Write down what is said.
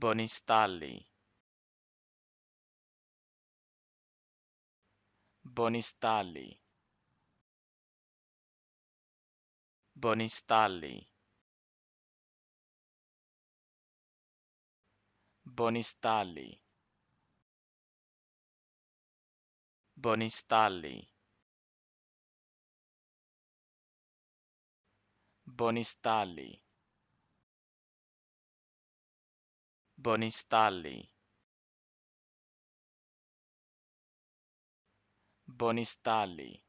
Bonistalli Bonistalli Bonistalli Bonistalli Bonistalli Bonistalli Bonistalli. Bonistalli.